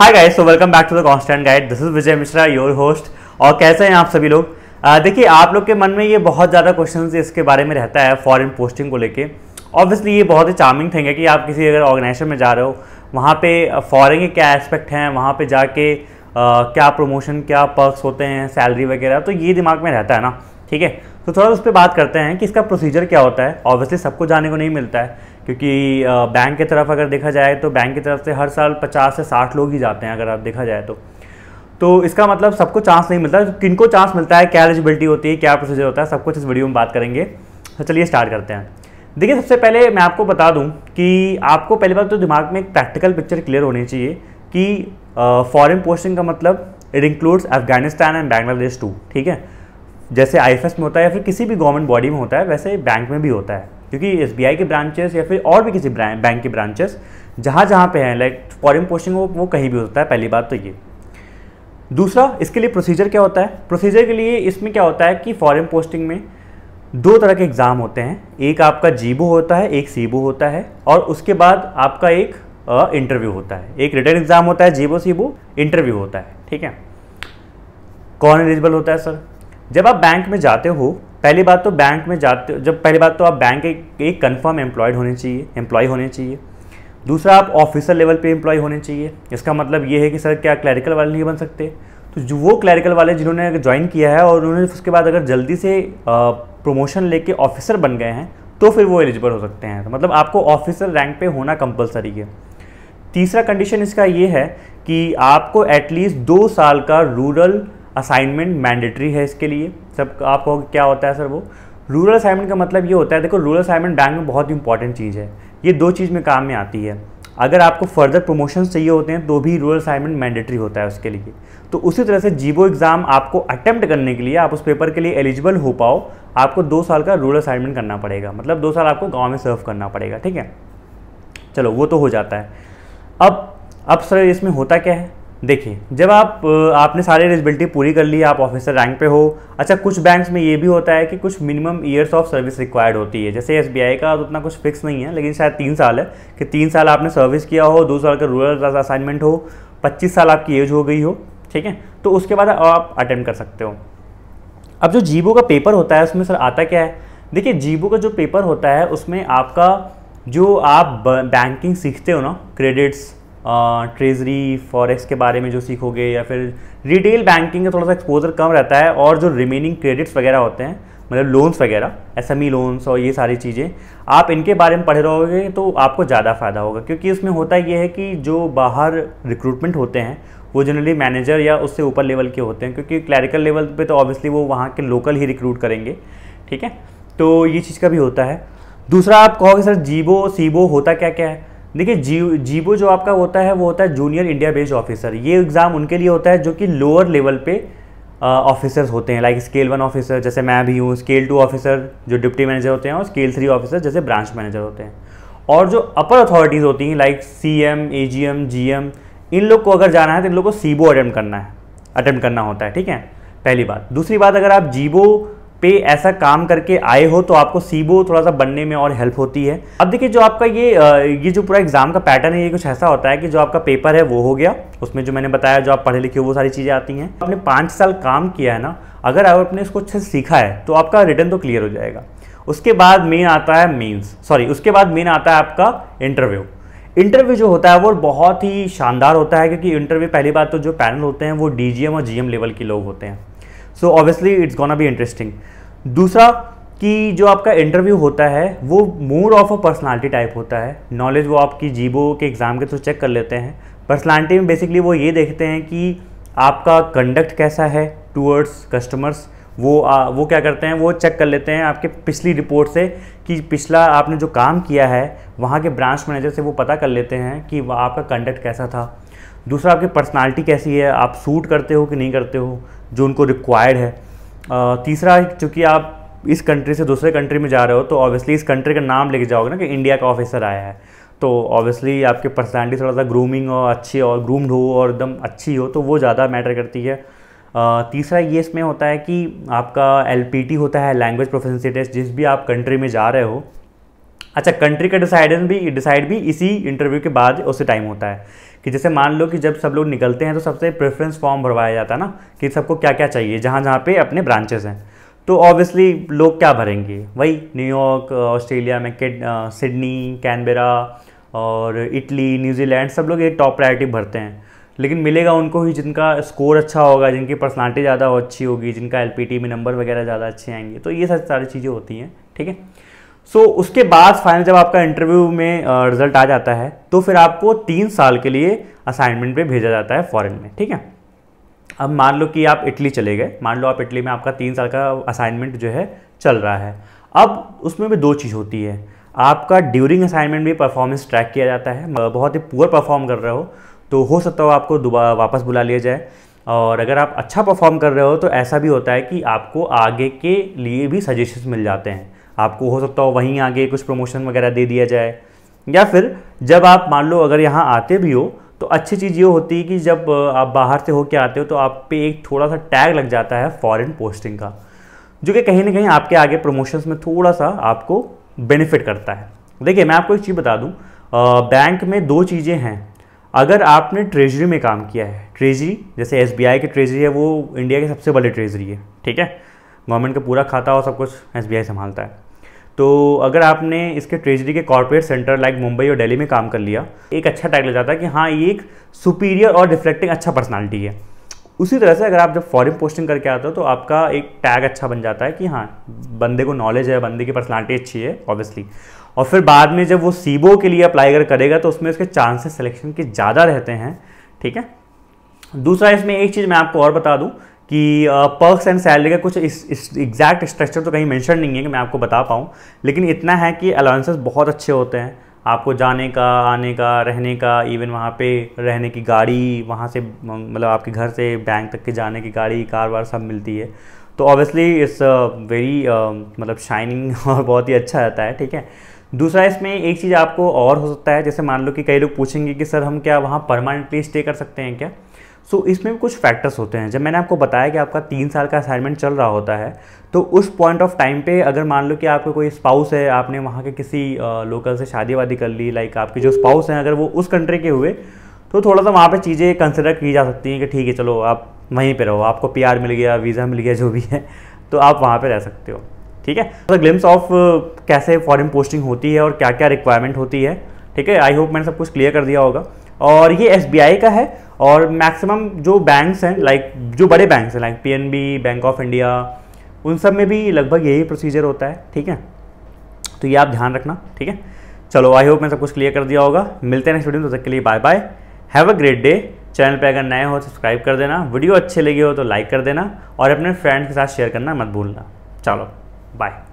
hi guys so welcome back to the constant guide this is Vijay Mishra your host और कैसे हैं आप सभी लोग देखिए आप लोग के मन में ये बहुत ज़्यादा क्वेश्चन इसके बारे में रहता है फॉरेन पोस्टिंग को लेके ऑब्वियसली ये बहुत ही चार्मिंग थिंग है कि आप किसी अगर ऑर्गेनाइजेशन में जा रहे हो वहाँ पे फॉरन के क्या एस्पेक्ट हैं वहाँ पे जाके आ, क्या प्रमोशन क्या पर्कस होते हैं सैलरी वगैरह तो ये दिमाग में रहता है ना ठीक है तो थोड़ा उस पर बात करते हैं कि इसका प्रोसीजर क्या होता है ऑब्वियसली सबको जाने को नहीं मिलता है क्योंकि बैंक की तरफ अगर देखा जाए तो बैंक की तरफ से हर साल 50 से 60 लोग ही जाते हैं अगर आप देखा जाए तो तो इसका मतलब सबको चांस नहीं मिलता किनको चांस मिलता है क्या एलिजिबिलिटी होती है क्या प्रोसीजर होता है सब कुछ इस वीडियो में बात करेंगे तो चलिए स्टार्ट करते हैं देखिए सबसे पहले मैं आपको बता दूँ कि आपको पहली बार तो दिमाग में एक प्रैक्टिकल पिक्चर क्लियर होनी चाहिए कि फ़ॉरन पोस्टिंग का मतलब it includes Afghanistan and Bangladesh too ठीक है जैसे आई में होता है या फिर किसी भी गवर्नमेंट बॉडी में होता है वैसे बैंक में भी होता है क्योंकि एस के ब्रांचेस या फिर और भी किसी बैंक के ब्रांचेस जहाँ जहाँ पे हैं लाइक फॉरन पोस्टिंग वो वो कहीं भी हो सकता है पहली बात तो ये दूसरा इसके लिए प्रोसीजर क्या होता है प्रोसीजर के लिए इसमें क्या होता है कि फॉरन पोस्टिंग में दो तरह के एग्ज़ाम होते हैं एक आपका जीबो होता है एक सीबो होता है और उसके बाद आपका एक इंटरव्यू होता है एक रिटर्न एग्ज़ाम होता है जीबो सीबो इंटरव्यू होता है ठीक है कौन एलिजिबल होता है सर जब आप बैंक में जाते हो पहली बात तो बैंक में जाते जब पहली बात तो आप बैंक एक एक कन्फर्म एम्प्लॉयड होने चाहिए एम्प्लॉय होने चाहिए दूसरा आप ऑफिसर लेवल पे एम्प्लॉय होने चाहिए इसका मतलब ये है कि सर क्या क्लैरिकल वाले नहीं बन सकते तो जो वो क्लैरिकल वाले जिन्होंने ज्वाइन किया है और उन्होंने उसके बाद अगर जल्दी से प्रमोशन लेके ऑफिसर बन गए हैं तो फिर वो एलिजिबल हो सकते हैं तो मतलब आपको ऑफिसर रैंक पे होना कंपलसरी है तीसरा कंडीशन इसका ये है कि आपको एटलीस्ट दो साल का रूरल असाइनमेंट मैंडेटरी है इसके लिए सब आप कहोगे क्या होता है सर वो रूरल असाइनमेंट का मतलब ये होता है देखो रूरल असाइनमेंट बैंक में बहुत इंपॉर्टेंट चीज़ है ये दो चीज़ में काम में आती है अगर आपको फर्दर प्रमोशन चाहिए होते हैं तो भी रूरल असाइनमेंट मैंडेटरी होता है उसके लिए तो उसी तरह से जीवो एग्ज़ाम आपको अटैम्प्ट करने के लिए आप उस पेपर के लिए एलिजिबल हो पाओ आपको दो साल का रूरल असाइनमेंट करना पड़ेगा मतलब दो साल आपको गाँव में सर्व करना पड़ेगा ठीक है चलो वो तो हो जाता है अब अब सर इसमें होता क्या है देखिए जब आप आपने सारी एलिजिबिलिटी पूरी कर ली आप ऑफिसर रैंक पे हो अच्छा कुछ बैंक्स में ये भी होता है कि कुछ minimum years of service required होती है जैसे एसबीआई का तो उतना कुछ फिक्स नहीं है लेकिन शायद तीन साल है कि तीन साल आपने सर्विस किया हो दो साल का रूरल असाइनमेंट हो पच्चीस साल आपकी एज हो गई हो ठीक है तो उसके बाद आप अटेंड कर सकते हो अब जो जीबो का पेपर होता है उसमें सर आता क्या है देखिए जीबो का जो पेपर होता है उसमें आपका जो आप बैंकिंग सीखते हो ना क्रेडिट्स ट्रेजरी फॉरेक्स के बारे में जो सीखोगे या फिर रिटेल बैंकिंग का थोड़ा सा एक्सपोजर कम रहता है और जो रिमेनिंग क्रेडिट्स वगैरह होते हैं मतलब लोन्स वगैरह एस एम ई लोन्स और ये सारी चीज़ें आप इनके बारे में पढ़े रहोगे तो आपको ज़्यादा फ़ायदा होगा क्योंकि इसमें होता ये है कि जो बाहर रिक्रूटमेंट होते हैं वो जनरली मैनेजर या उससे ऊपर लेवल के होते हैं क्योंकि क्लैरिकल लेवल पे तो ऑब्वियसली वो वहाँ के लोकल ही रिक्रूट करेंगे ठीक है तो ये चीज़ का भी होता है दूसरा आप कहोगे सर जीबो सीबो होता क्या क्या है देखिए जी जीबो जो आपका होता है वो होता है जूनियर इंडिया बेस्ड ऑफिसर ये एग्ज़ाम उनके लिए होता है जो कि लोअर लेवल पे ऑफिसर्स होते हैं लाइक स्केल वन ऑफिसर जैसे मैं भी हूँ स्केल टू ऑफिसर जो डिप्टी मैनेजर होते हैं और स्केल थ्री ऑफिसर जैसे ब्रांच मैनेजर होते हैं और जो अपर अथॉरिटीज़ होती हैं like C M A G M G M इन लोग को अगर जाना है तो इन लोग को सीबो अटैम्प्ट करना है अटैम्प्ट करना होता है ठीक है पहली बात दूसरी बात अगर आप जीबो पे ऐसा काम करके आए हो तो आपको सीबो थोड़ा सा बनने में और हेल्प होती है अब देखिए जो आपका ये ये जो पूरा एग्ज़ाम का पैटर्न है ये कुछ ऐसा होता है कि जो आपका पेपर है वो हो गया उसमें जो मैंने बताया जो आप पढ़े लिखे हो वो सारी चीज़ें आती हैं आपने पाँच साल काम किया है ना अगर आपने इसको अच्छे से सीखा है तो आपका रिटर्न तो क्लियर हो जाएगा उसके बाद मेन आता है मेन्स सॉरी उसके बाद मेन आता है आपका इंटरव्यू इंटरव्यू जो होता है वो बहुत ही शानदार होता है क्योंकि इंटरव्यू पहली बात तो जो पैनल होते हैं वो डीजीएम और जीएम लेवल के लोग होते हैं so obviously it's gonna be interesting दूसरा कि जो आपका इंटरव्यू होता है वो more of a personality type होता है नॉलेज वो आपकी जीबो के एग्ज़ाम के थ्रू चेक कर लेते हैं पर्सनालिटी में बेसिकली वो ये देखते हैं कि आपका कंडक्ट कैसा है टूवर्ड्स कस्टमर्स वो आ, वो क्या करते हैं वो चेक कर लेते हैं आपके पिछली रिपोर्ट से कि पिछला आपने जो काम किया है वहाँ के ब्रांच मैनेजर से वो पता कर लेते हैं कि आपका कंडक्ट कैसा था दूसरा आपकी पर्सनालिटी कैसी है आप सूट करते हो कि नहीं करते हो जो उनको रिक्वायर्ड है तीसरा चूँकि आप इस कंट्री से दूसरे कंट्री में जा रहे हो तो ऑब्वियसली इस कंट्री का नाम लेके जाओगे ना कि इंडिया का ऑफिसर आया है तो ऑब्वियसली आपकी पर्सनैलिटी थोड़ा सा ग्रूमिंग और अच्छी और ग्रूम्ड हो और एकदम अच्छी हो तो वो ज़्यादा मैटर करती है तीसरा ये इसमें होता है कि आपका एल होता है लैंग्वेज प्रोफेशनसी टेस्ट जिस भी आप कंट्री में जा रहे हो अच्छा कंट्री का डिसाइडन भी डिसाइड भी इसी इंटरव्यू के बाद उसी टाइम होता है कि जैसे मान लो कि जब सब लोग निकलते हैं तो सबसे प्रेफरेंस फॉर्म भरवाया जाता है ना कि सबको क्या क्या चाहिए जहाँ जहाँ पे अपने ब्रांचेस हैं तो ऑब्वियसली लोग क्या भरेंगे वही न्यूयॉर्क ऑस्ट्रेलिया में सिडनी कैनबेरा और इटली न्यूजीलैंड सब लोग एक टॉप प्रायोरिटी भरते हैं लेकिन मिलेगा उनको ही जिनका स्कोर अच्छा होगा जिनकी पर्सनालिटी ज़्यादा अच्छी होगी जिनका एल में नंबर वगैरह ज़्यादा अच्छे आएंगे तो ये सब सारी चीज़ें होती हैं ठीक है सो so, उसके बाद फाइनल जब आपका इंटरव्यू में रिजल्ट आ जाता है तो फिर आपको तीन साल के लिए असाइनमेंट पे भेजा जाता है फॉरेन में ठीक है अब मान लो कि आप इटली चले गए मान लो आप इटली में आपका तीन साल का असाइनमेंट जो है चल रहा है अब उसमें भी दो चीज़ होती है आपका ड्यूरिंग असाइनमेंट भी परफॉर्मेंस ट्रैक किया जाता है बहुत ही पुअर परफॉर्म कर रहे हो तो हो सकता हो आपको दोबारा वापस बुला लिया जाए और अगर आप अच्छा परफॉर्म कर रहे हो तो ऐसा भी होता है कि आपको आगे के लिए भी सजेशंस मिल जाते हैं आपको हो सकता हो वहीं आगे कुछ प्रमोशन वगैरह दे दिया जाए या फिर जब आप मान लो अगर यहाँ आते भी हो तो अच्छी चीज़ ये होती है कि जब आप बाहर से होके आते हो तो आप पे एक थोड़ा सा टैग लग जाता है फॉरेन पोस्टिंग का जो कि कहीं ना कहीं आपके आगे प्रमोशंस में थोड़ा सा आपको बेनिफिट करता है देखिए मैं आपको एक चीज़ बता दूँ बैंक में दो चीज़ें हैं अगर आपने ट्रेजरी में काम किया है ट्रेजरी जैसे एस की ट्रेजरी है वो इंडिया की सबसे बड़ी ट्रेजरी है ठीक है गवर्नमेंट का पूरा खाता और सब कुछ एस संभालता है तो अगर आपने इसके ट्रेजरी के कॉर्पोरेट सेंटर लाइक मुंबई और दिल्ली में काम कर लिया एक अच्छा टैग लग जाता है कि हाँ ये एक सुपीरियर और रिफ्लेक्टिंग अच्छा पर्सनालिटी है उसी तरह से अगर आप जब फॉरेन पोस्टिंग करके आते हो तो आपका एक टैग अच्छा बन जाता है कि हाँ बंदे को नॉलेज है बंदे की पर्सनैलिटी अच्छी है ऑब्वियसली और फिर बाद में जब वो सीबो के लिए अप्लाई अगर करेगा तो उसमें उसके चांसेस सिलेक्शन के ज़्यादा रहते हैं ठीक है दूसरा इसमें एक चीज़ मैं आपको और बता दूँ कि पर्क्स एंड सैलरी का कुछ इस एग्जैक्ट स्ट्रक्चर तो कहीं मेंशन नहीं है कि मैं आपको बता पाऊँ लेकिन इतना है कि अलाउंसेस बहुत अच्छे होते हैं आपको जाने का आने का रहने का इवन वहाँ पे रहने की गाड़ी वहाँ से मतलब आपके घर से बैंक तक के जाने की गाड़ी कार वार सब मिलती है तो ऑब्वियसली इट्स वेरी मतलब शाइनिंग और बहुत ही अच्छा रहता है ठीक है दूसरा इसमें एक चीज़ आपको और हो सकता है जैसे मान लो कि कई लोग पूछेंगे कि सर हम क्या वहाँ परमानेंटली स्टे कर सकते हैं क्या सो so, इसमें भी कुछ फैक्टर्स होते हैं जब मैंने आपको बताया कि आपका तीन साल का असाइनमेंट चल रहा होता है तो उस पॉइंट ऑफ टाइम पे अगर मान लो कि आपका कोई स्पाउस है आपने वहाँ के किसी लोकल से शादी वादी कर ली लाइक आपके जो स्पाउस हैं अगर वो उस कंट्री के हुए तो थोड़ा सा वहाँ पर चीज़ें कंसिडर की जा सकती हैं कि ठीक है चलो आप वहीं पर रहो आपको पी मिल गया वीज़ा मिल गया जो भी है तो आप वहाँ पर रह सकते हो ठीक है तो ग्लिम्स ऑफ कैसे फॉरन पोस्टिंग होती है और क्या क्या रिक्वायरमेंट होती है ठीक है आई होप मैंने सब कुछ क्लियर कर दिया होगा और ये एस का है और मैक्सिमम जो बैंक्स हैं लाइक जो बड़े बैंक्स हैं like PNB Bank of India उन सब में भी लगभग यही प्रोसीजर होता है ठीक है तो ये आप ध्यान रखना ठीक है चलो आई होप मैं सब कुछ क्लियर कर दिया होगा मिलते हैं नेक्स्ट वीडियो तो तक के लिए bye bye have a great day channel पे अगर नए हो सब्सक्राइब कर देना वीडियो अच्छे लगे हो तो लाइक कर देना और अपने फ्रेंड्स के साथ शेयर करना मत भूलना चलो बाय